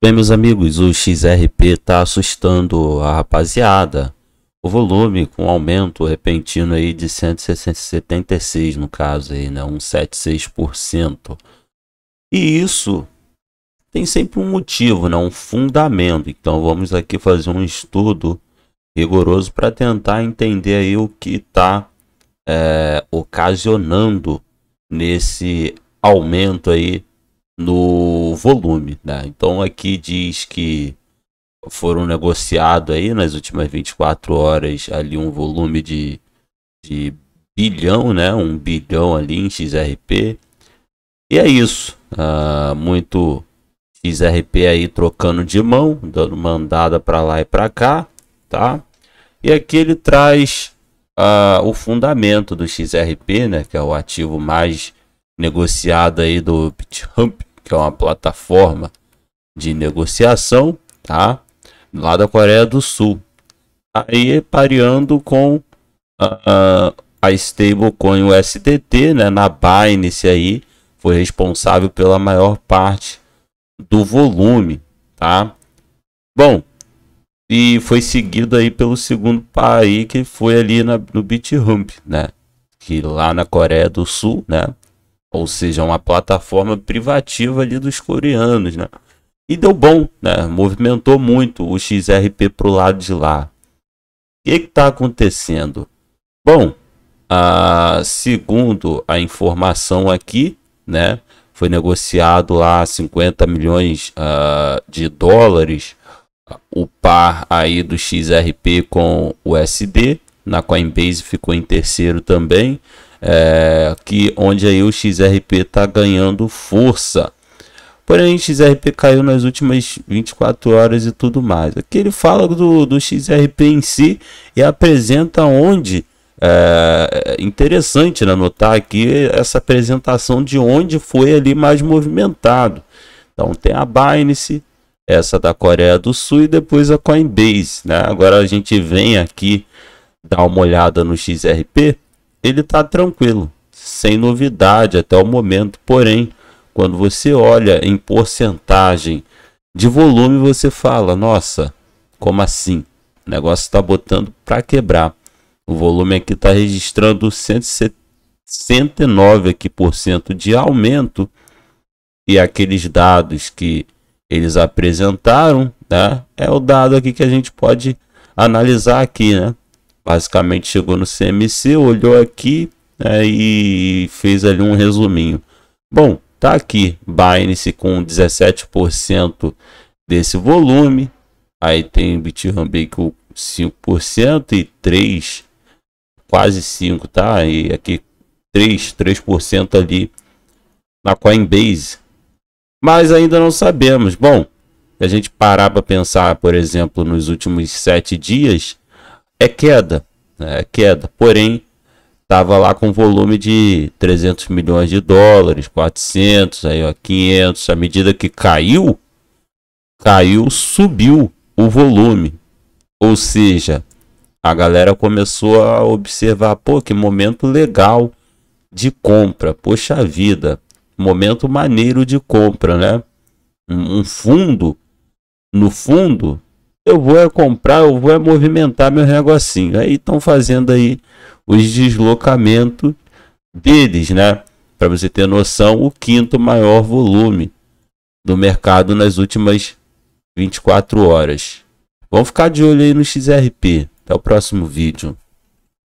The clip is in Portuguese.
Bem, meus amigos, o XRP está assustando a rapaziada. O volume com um aumento repentino aí de 176, no caso aí, né, 176%. E isso tem sempre um motivo, né, um fundamento. Então vamos aqui fazer um estudo rigoroso para tentar entender aí o que está é, eh, ocasionando nesse aumento aí no volume, né? Então aqui diz que foram negociado aí nas últimas 24 horas ali um volume de, de bilhão, né? Um bilhão ali em XRP. E é isso. Uh, muito XRP aí trocando de mão, dando mandada para lá e para cá, tá? E aqui ele traz uh, o fundamento do XRP, né? Que é o ativo mais negociado aí do BitHump que é uma plataforma de negociação, tá? Lá da Coreia do Sul. Aí pareando com a, ah, ah, a stablecoin USDT, né? Na Binance aí, foi responsável pela maior parte do volume, tá? Bom, e foi seguido aí pelo segundo país que foi ali na, no BitHump, né? Que lá na Coreia do Sul, né? ou seja, uma plataforma privativa ali dos coreanos, né? E deu bom, né? Movimentou muito o XRP pro lado de lá. O que está acontecendo? Bom, a, segundo a informação aqui, né? Foi negociado lá 50 milhões uh, de dólares o par aí do XRP com o USD. Na Coinbase ficou em terceiro também é, que onde aí o XRP está ganhando força. Porém, o XRP caiu nas últimas 24 horas e tudo mais. Aqui ele fala do, do XRP em si e apresenta onde. É, é interessante né, notar aqui essa apresentação de onde foi ali mais movimentado. Então tem a Binance, essa da Coreia do Sul e depois a Coinbase. Né? Agora a gente vem aqui dar uma olhada no XRP ele está tranquilo, sem novidade até o momento. Porém, quando você olha em porcentagem de volume, você fala: nossa, como assim? O negócio está botando para quebrar. O volume aqui está registrando 109 aqui por cento de aumento e aqueles dados que eles apresentaram, né? É o dado aqui que a gente pode analisar aqui, né? Basicamente chegou no CMC, olhou aqui né, e fez ali um resuminho. Bom, tá aqui Binance com 17% desse volume. Aí tem BitRamp com 5% e 3, quase 5, tá? E aqui 3, 3% ali na Coinbase. Mas ainda não sabemos. Bom, a gente parar para pensar, por exemplo, nos últimos sete dias, é queda, né? é queda. Porém, estava lá com volume de 300 milhões de dólares, 400, aí ó, 500. À medida que caiu, caiu, subiu o volume. Ou seja, a galera começou a observar, pô, que momento legal de compra. Poxa vida, momento maneiro de compra, né? Um fundo, no fundo, eu vou é comprar, eu vou é movimentar meu negocinho. Aí estão fazendo aí os deslocamentos deles, né? Para você ter noção, o quinto maior volume do mercado nas últimas 24 horas. Vamos ficar de olho aí no XRP. Até o próximo vídeo.